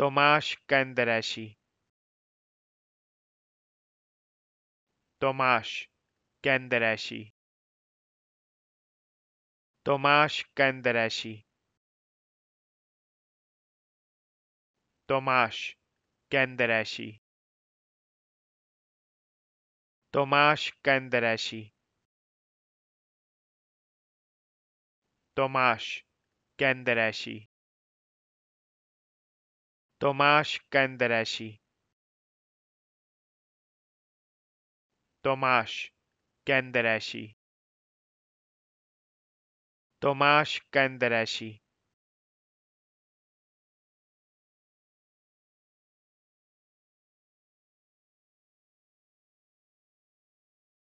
Tomash Kandarasi Tomash Kandarasi Tomash Kandarasi Tomash Kandarasi Tomash Kandarasi Tomasz Kandarasi Tomáš Kenderesy Tomáš Kenderesy Tomáš Kenderesy